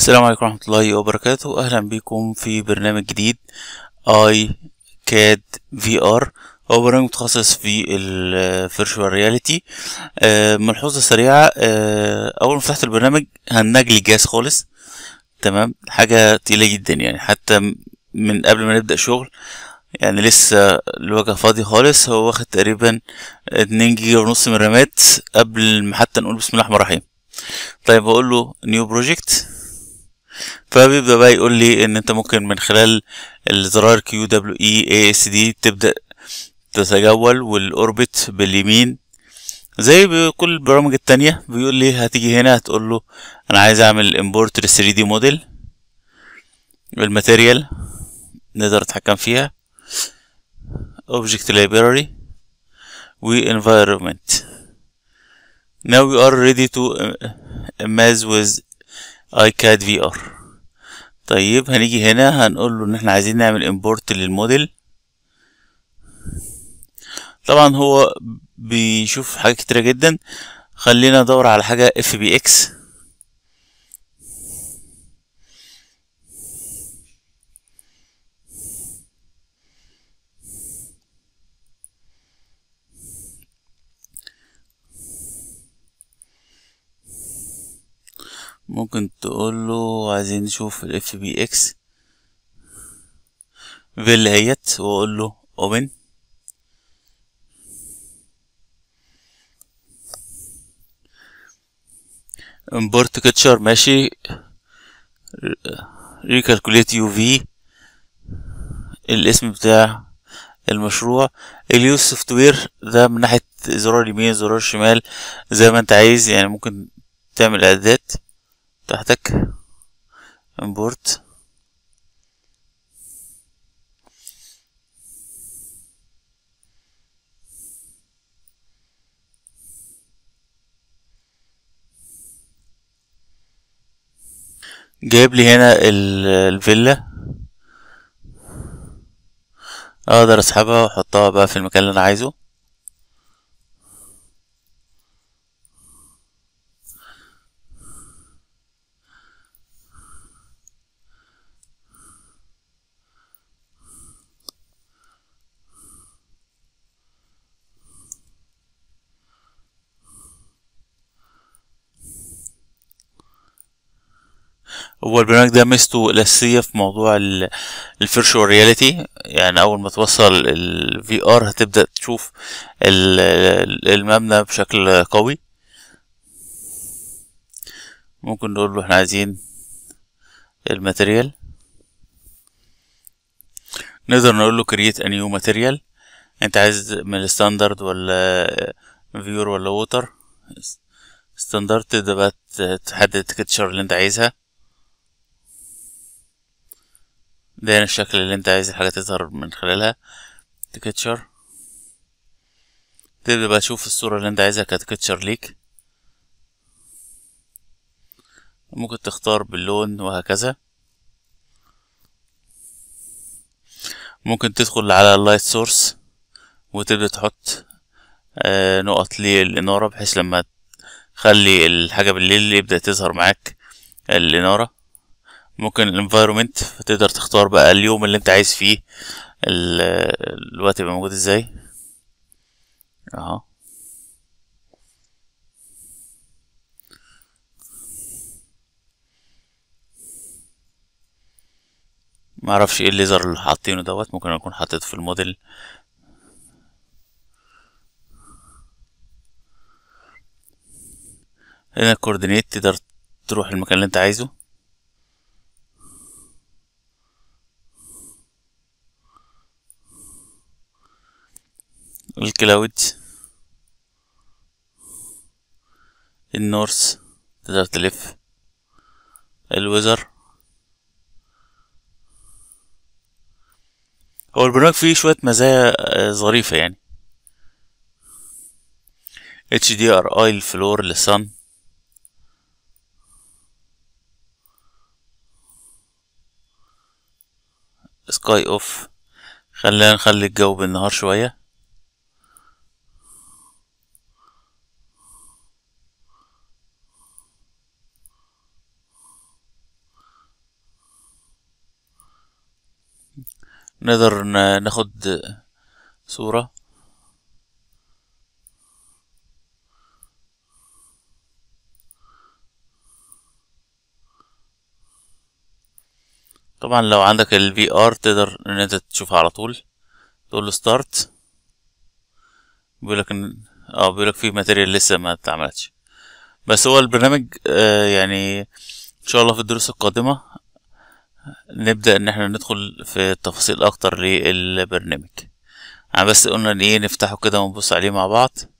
السلام عليكم ورحمة الله وبركاته أهلا بكم في برنامج جديد اي كاد في ار هو برنامج متخصص في الفيرشوال رياليتي ملحوظة سريعة آه، أول ما فتحت البرنامج هنجلي الجهاز خالص تمام حاجة تقيلة جدا يعني حتى من قبل ما نبدأ شغل يعني لسه الواجهة فاضي خالص هو واخد تقريبا اتنين جيجا ونص من الرامات قبل ما حتى نقول بسم الله الرحمن الرحيم طيب هقول له نيو بروجكت فبيبدأ بقى يقول لي ان انت ممكن من خلال الزرار كيو دبليو اي اي اس دي تبدأ تتجول والاوربت باليمين زي كل البرامج التانية بيقول لي هتيجي هنا هتقول له انا عايز اعمل امبورت لل 3 دي موديل بالماتيريال نقدر نتحكم فيها object library و environment now we are ready to image with iCAD VR طيب هنيجي هنا هنقول له ان احنا عايزين نعمل امبورت للموديل طبعا هو بيشوف حاجات كتيرة جدا خلينا ندور على حاجة اف بي اكس ممكن تقول له عايزين نشوف ال fbx فيل هيت واقول له open import كتشر ماشي recalculate uv الاسم بتاع المشروع اليوز سوفت وير ده من ناحية زرار يمين زرار شمال زي ما انت عايز يعني ممكن تعمل اعدادات تحتك امبورت جايب لي هنا الفيلا اقدر اسحبها واحطها بقى في المكان اللي انا عايزه هو البرنامج ده ميزته الأساسية في موضوع الفيرشوال رياليتي يعني أول ما توصل ال VR هتبدأ تشوف المبنى بشكل قوي ممكن نقول له احنا عايزين الماتريال نقدر نقول له create a new material انت عايز من الستاندرد ولا فيور ولا ووتر ستاندرد تبدأ بقى تحدد التكتشر اللي انت عايزها ده الشكل اللي انت عايز الحاجة تظهر من خلالها تكتشر تبدأ بقى تشوف الصورة اللي انت عايزها كتكتشر ليك ممكن تختار باللون وهكذا ممكن تدخل على اللايت سورس وتبدأ تحط آه، نقط للإنارة بحيث لما تخلي الحاجة بالليل يبدأ تظهر معاك الإنارة ممكن الانفايرومنت تقدر تختار بقى اليوم اللي انت عايز فيه الوقت يبقى موجود ازاي اهو معرفش ايه الليزر اللي حاطينه دوت ممكن اكون حاطط في الموديل هنا الكوردينيت تقدر تروح المكان اللي انت عايزه الكلاود النورث تقدر تلف الوزر هو البرنامج فيه شوية مزايا آه، ظريفة يعني اتش دي اي الفلور للصن سكاي اوف خلينا نخلي الجو بالنهار شوية نقدر ناخد صورة طبعا لو عندك ال VR تقدر ان انت تشوفها على طول تقول له start بيقولك ان اه بيقولك في ماتيريال لسه ما اتعملتش بس هو البرنامج آه يعني ان شاء الله في الدروس القادمة نبدأ إن احنا ندخل في تفاصيل أكتر للبرنامج انا آه، بس قلنا إيه نفتحه كده ونبص عليه مع بعض